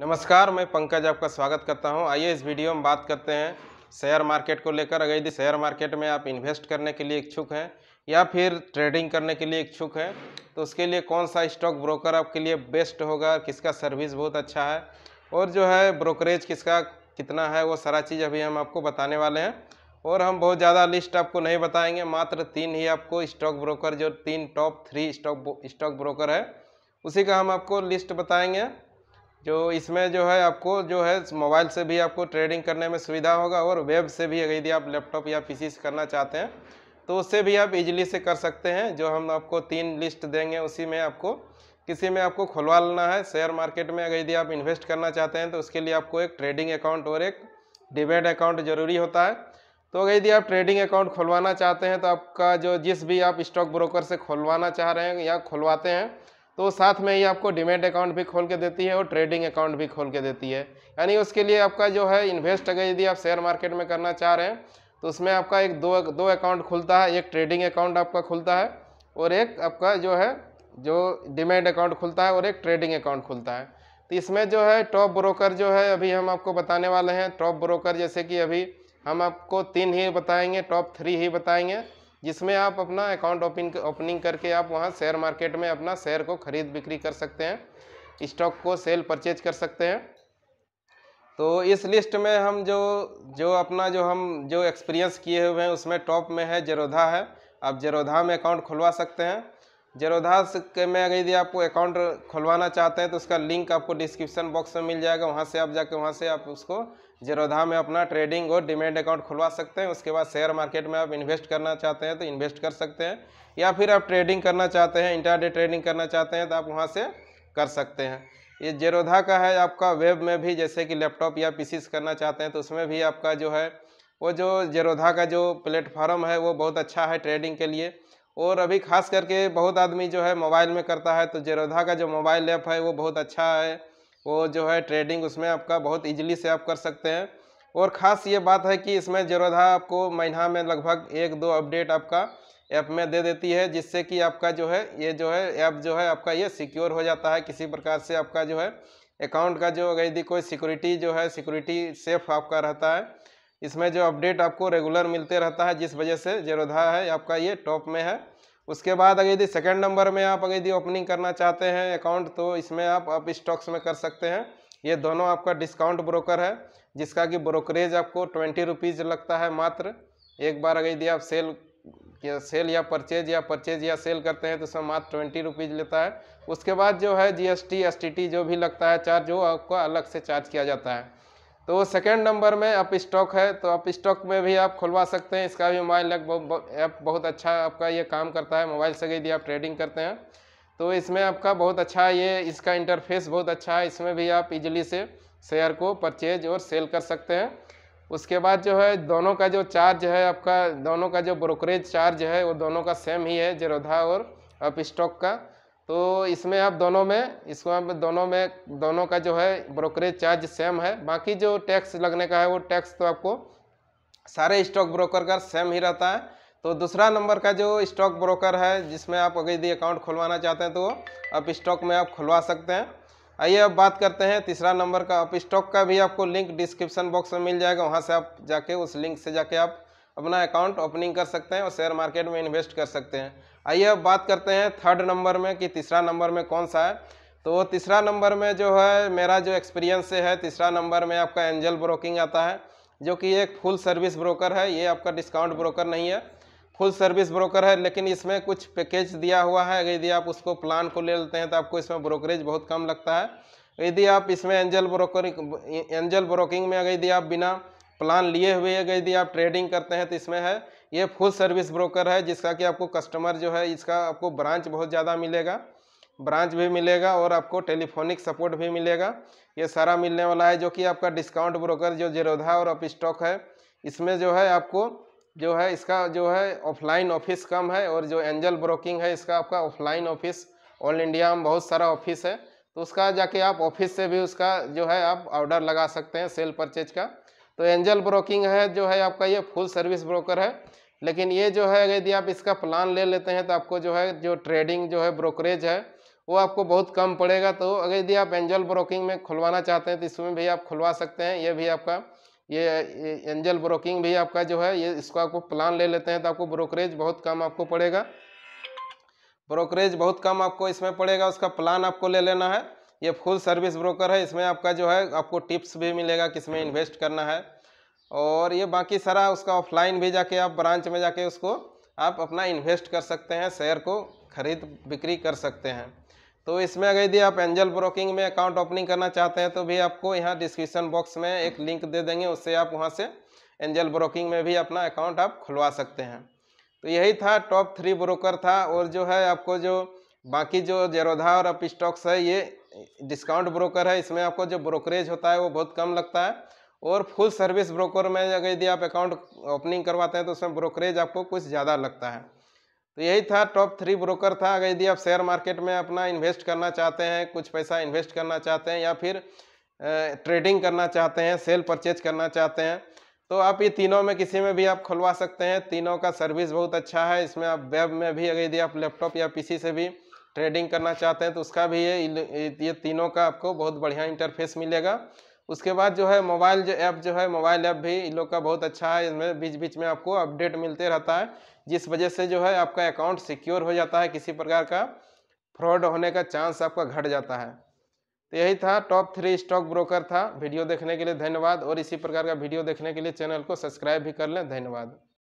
नमस्कार मैं पंकज आपका स्वागत करता हूं आइए इस वीडियो में बात करते हैं शेयर मार्केट को लेकर अगर यदि शेयर मार्केट में आप इन्वेस्ट करने के लिए इच्छुक हैं या फिर ट्रेडिंग करने के लिए इच्छुक हैं तो उसके लिए कौन सा स्टॉक ब्रोकर आपके लिए बेस्ट होगा किसका सर्विस बहुत अच्छा है और जो है ब्रोकरेज किसका कितना है वो सारा चीज़ अभी हम आपको बताने वाले हैं और हम बहुत ज़्यादा लिस्ट आपको नहीं बताएंगे मात्र तीन ही आपको स्टॉक ब्रोकर जो तीन top three stock stock broker है उसी का हम आपको लिस्ट बताएंगे जो इसमें जो है आपको जो है मोबाइल से भी आपको ट्रेडिंग करने में सुविधा होगा और वेब से भी अगर यदि आप लैपटॉप या पी से करना चाहते हैं तो उससे भी आप इजीली से कर सकते हैं जो हम आपको तीन लिस्ट देंगे उसी में आपको किसी में आपको खुलवा लेना है शेयर मार्केट में अगर यदि आप इन्वेस्ट करना चाहते हैं तो उसके लिए आपको एक ट्रेडिंग अकाउंट और एक डिबेट अकाउंट ज़रूरी होता है तो अगर यदि आप ट्रेडिंग अकाउंट खुलवाना चाहते हैं तो आपका जो जिस भी आप स्टॉक ब्रोकर से खुलवाना चाह रहे हैं या खुलवाते हैं तो साथ में ये आपको डिमेट अकाउंट भी खोल के देती है और ट्रेडिंग अकाउंट भी खोल के देती है यानी उसके लिए आपका जो है इन्वेस्ट अगर यदि आप शेयर मार्केट में करना चाह रहे हैं तो उसमें आपका एक दो दो अकाउंट खुलता है एक ट्रेडिंग अकाउंट आपका खुलता है और एक आपका जो है जो डिमेट अकाउंट खुलता है और एक ट्रेडिंग अकाउंट खुलता है तो इसमें जो है टॉप ब्रोकर जो है अभी हम आपको बताने वाले हैं टॉप ब्रोकर जैसे कि अभी हम आपको तीन ही बताएंगे टॉप थ्री ही बताएंगे जिसमें आप अपना अकाउंट ओपन ओपनिंग करके आप वहाँ शेयर मार्केट में अपना शेयर को खरीद बिक्री कर सकते हैं स्टॉक को सेल परचेज कर सकते हैं तो इस लिस्ट में हम जो जो अपना जो हम जो एक्सपीरियंस किए हुए हैं उसमें टॉप में है जरोधा है आप जरोधा में अकाउंट खुलवा सकते हैं जरोधास के में अगर यदि आपको अकाउंट खुलवाना चाहते हैं तो उसका लिंक आपको डिस्क्रिप्शन बॉक्स में मिल जाएगा वहाँ से आप जाके वहाँ से आप उसको जरोधा में अपना ट्रेडिंग और डिमेंड अकाउंट खुलवा सकते हैं उसके बाद शेयर मार्केट में आप इन्वेस्ट करना चाहते हैं तो इन्वेस्ट कर सकते हैं या फिर आप ट्रेडिंग करना चाहते हैं इंटर ट्रेडिंग करना चाहते हैं तो आप वहाँ से कर सकते हैं ये जेरोधा का है आपका वेब में भी जैसे कि लैपटॉप या पीसीस करना चाहते हैं तो उसमें भी आपका जो है वो जो जेरोधा का जो प्लेटफार्म है वो बहुत अच्छा है ट्रेडिंग के लिए और अभी खास करके बहुत आदमी जो है मोबाइल में करता है तो जेरोधा का जो मोबाइल ऐप है वो बहुत अच्छा है वो जो है ट्रेडिंग उसमें आपका बहुत इजीली से आप कर सकते हैं और ख़ास ये बात है कि इसमें जेरोधा आपको महीना में लगभग एक दो अपडेट आपका ऐप में दे देती है जिससे कि आपका जो है ये जो है ऐप जो है आपका ये सिक्योर हो जाता है किसी प्रकार से आपका जो है अकाउंट का जो यदि कोई सिक्योरिटी जो है सिक्योरिटी सेफ आपका रहता है इसमें जो अपडेट आपको रेगुलर मिलते रहता है जिस वजह से जेरोधा है आपका ये टॉप में है उसके बाद अगर यदि सेकेंड नंबर में आप अगर यदि ओपनिंग करना चाहते हैं अकाउंट तो इसमें आप आप स्टॉक्स में कर सकते हैं ये दोनों आपका डिस्काउंट ब्रोकर है जिसका कि ब्रोकरेज आपको ट्वेंटी रुपीज़ लगता है मात्र एक बार अगर यदि आप सेल या सेल या परचेज या परचेज या सेल करते हैं तो उसमें मात्र ट्वेंटी रुपीज़ लेता है उसके बाद जो है जी एस जो भी लगता है चार्ज वो आपका अलग से चार्ज किया जाता है तो सेकेंड नंबर में अप स्टॉक है तो अप स्टॉक में भी आप खुलवा सकते हैं इसका भी मोबाइल ऐप बहुत अच्छा आपका ये काम करता है मोबाइल से यदि आप ट्रेडिंग करते हैं तो इसमें आपका बहुत अच्छा ये इसका इंटरफेस बहुत अच्छा है इसमें भी आप इजीली से शेयर को परचेज और सेल कर सकते हैं उसके बाद जो है दोनों का जो चार्ज है आपका दोनों का जो ब्रोकरेज चार्ज है वो दोनों का सेम ही है जेरोधा और अप स्टॉक का तो इसमें आप दोनों में इसको आप दोनों में दोनों का जो है ब्रोकरेज चार्ज सेम है बाकी जो टैक्स लगने का है वो टैक्स तो आपको सारे स्टॉक ब्रोकर का सेम ही रहता है तो दूसरा नंबर का जो स्टॉक ब्रोकर है जिसमें आप अगर यदि अकाउंट खुलवाना चाहते हैं तो आप स्टॉक में आप खुलवा सकते हैं आइए अब बात करते हैं तीसरा नंबर का आप स्टॉक का भी आपको लिंक डिस्क्रिप्शन बॉक्स में मिल जाएगा वहाँ से आप जाके उस लिंक से जाके आप अपना अकाउंट ओपनिंग कर सकते हैं और शेयर मार्केट में इन्वेस्ट कर सकते हैं आइए अब बात करते हैं थर्ड नंबर में कि तीसरा नंबर में कौन सा है तो तीसरा नंबर में जो है मेरा जो एक्सपीरियंस से है तीसरा नंबर में आपका एंजल ब्रोकिंग आता है जो कि एक फुल सर्विस ब्रोकर है ये आपका डिस्काउंट ब्रोकर नहीं है फुल सर्विस ब्रोकर है लेकिन इसमें कुछ पैकेज दिया हुआ है यदि आप उसको प्लान को ले लेते हैं तो आपको इसमें ब्रोकरेज बहुत कम लगता है यदि आप इसमें एंजल ब्रोकर एंजल ब्रोकिंग में अगर यदि आप बिना प्लान लिए हुए अगर यदि आप ट्रेडिंग करते हैं तो इसमें है ये फुल सर्विस ब्रोकर है जिसका कि आपको कस्टमर जो है इसका आपको ब्रांच बहुत ज़्यादा मिलेगा ब्रांच भी मिलेगा और आपको टेलीफोनिक सपोर्ट भी मिलेगा ये सारा मिलने वाला है जो कि आपका डिस्काउंट ब्रोकर जो जिरोधा और अप स्टॉक है इसमें जो है आपको जो है इसका जो है ऑफलाइन ऑफिस कम है और जो एंजल ब्रोकिंग है इसका आपका ऑफलाइन ऑफिस ऑल इंडिया में बहुत सारा ऑफिस है तो उसका जाके आप ऑफिस से भी उसका जो है आप ऑर्डर लगा सकते हैं सेल परचेज का तो एंजल ब्रोकिंग है जो है आपका ये फुल सर्विस ब्रोकर है लेकिन ये जो है यदि आप इसका प्लान ले लेते हैं तो आपको जो है जो ट्रेडिंग जो है ब्रोकरेज है वो आपको बहुत कम पड़ेगा तो अगर यदि आप एंजल ब्रोकिंग में खुलवाना चाहते हैं तो इसमें भी आप खुलवा सकते हैं ये भी आपका ये, ये एंजल ब्रोकिंग भी आपका जो है ये इसको आपको प्लान ले लेते हैं तो आपको ब्रोकरेज बहुत कम आपको पड़ेगा ब्रोकरेज बहुत कम आपको इसमें पड़ेगा उसका प्लान आपको ले लेना है ये फुल सर्विस ब्रोकर है इसमें आपका जो है आपको टिप्स भी मिलेगा कि इसमें इन्वेस्ट करना है और ये बाकी सारा उसका ऑफलाइन भी जाके आप ब्रांच में जाके उसको आप अपना इन्वेस्ट कर सकते हैं शेयर को खरीद बिक्री कर सकते हैं तो इसमें अगर यदि आप एंजल ब्रोकिंग में अकाउंट ओपनिंग करना चाहते हैं तो भी आपको यहाँ डिस्क्रिप्शन बॉक्स में एक लिंक दे देंगे उससे आप वहाँ से एंजल ब्रोकिंग में भी अपना अकाउंट आप खुलवा सकते हैं तो यही था टॉप थ्री ब्रोकर था और जो है आपको जो बाकी जो जेरोधा और अप स्टॉक्स है ये डिस्काउंट ब्रोकर है इसमें आपको जो ब्रोकरेज होता है वो बहुत कम लगता है और फुल सर्विस ब्रोकर में अगर यदि आप अकाउंट ओपनिंग करवाते हैं तो उसमें ब्रोकरेज आपको कुछ ज़्यादा लगता है तो यही था टॉप थ्री ब्रोकर था अगर यदि आप शेयर मार्केट में अपना इन्वेस्ट करना चाहते हैं कुछ पैसा इन्वेस्ट करना चाहते हैं या फिर ट्रेडिंग करना चाहते हैं सेल परचेज करना चाहते हैं तो आप ये तीनों में किसी में भी आप खुलवा सकते हैं तीनों का सर्विस बहुत अच्छा है इसमें आप वेब में भी अगर यदि आप लैपटॉप या पीसी से भी ट्रेडिंग करना चाहते हैं तो उसका भी ये ये तीनों का आपको बहुत बढ़िया इंटरफेस मिलेगा उसके बाद जो है मोबाइल जो ऐप जो है मोबाइल ऐप भी इन लोग का बहुत अच्छा है इसमें बीच बीच में आपको अपडेट मिलते रहता है जिस वजह से जो है आपका अकाउंट सिक्योर हो जाता है किसी प्रकार का फ्रॉड होने का चांस आपका घट जाता है तो यही था टॉप थ्री स्टॉक ब्रोकर था वीडियो देखने के लिए धन्यवाद और इसी प्रकार का वीडियो देखने के लिए चैनल को सब्सक्राइब भी कर लें धन्यवाद